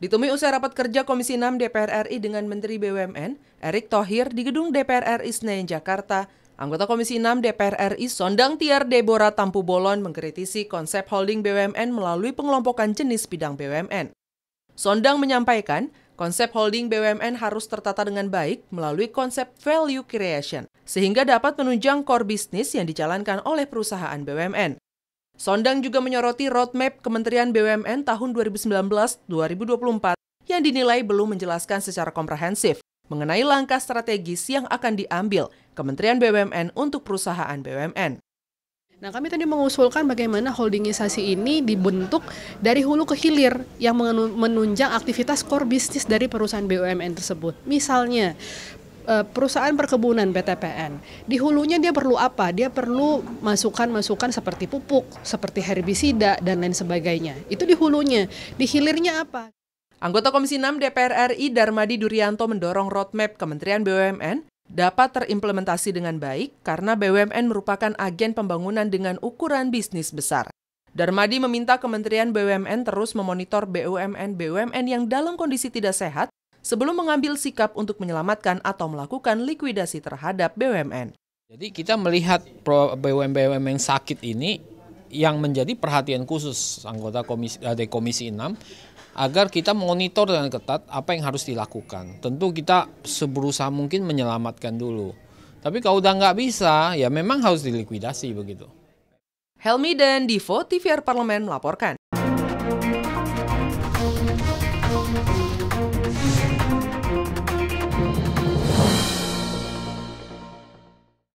Ditemui usai rapat kerja Komisi 6 DPR RI dengan Menteri BUMN, Erick Thohir di gedung DPR RI Senayan Jakarta, anggota Komisi 6 DPR RI Sondang Tiar Debora Tampu Bolon mengkritisi konsep holding BUMN melalui pengelompokan jenis bidang BUMN. Sondang menyampaikan, Konsep holding BUMN harus tertata dengan baik melalui konsep value creation, sehingga dapat menunjang core bisnis yang dijalankan oleh perusahaan BUMN. Sondang juga menyoroti roadmap Kementerian BUMN tahun 2019-2024 yang dinilai belum menjelaskan secara komprehensif mengenai langkah strategis yang akan diambil Kementerian BUMN untuk perusahaan BUMN. Nah, kami tadi mengusulkan bagaimana holdingisasi ini dibentuk dari hulu ke hilir yang menunjang aktivitas core bisnis dari perusahaan BUMN tersebut. Misalnya, eh, perusahaan perkebunan PTPN. Di hulunya dia perlu apa? Dia perlu masukan-masukan seperti pupuk, seperti herbisida dan lain sebagainya. Itu di hulunya. Di hilirnya apa? Anggota Komisi 6 DPR RI Darmadi Durianto mendorong roadmap Kementerian BUMN dapat terimplementasi dengan baik karena BUMN merupakan agen pembangunan dengan ukuran bisnis besar. Darmadi meminta Kementerian BUMN terus memonitor BUMN-BUMN yang dalam kondisi tidak sehat sebelum mengambil sikap untuk menyelamatkan atau melakukan likuidasi terhadap BUMN. Jadi kita melihat BUMN-BUMN yang sakit ini yang menjadi perhatian khusus anggota eh, komisi dari Komisi 6 agar kita monitor dengan ketat apa yang harus dilakukan. Tentu kita seberusaha mungkin menyelamatkan dulu. Tapi kalau udah nggak bisa, ya memang harus dilikuidasi begitu. Helmi dan Divo, TVR Parlemen melaporkan.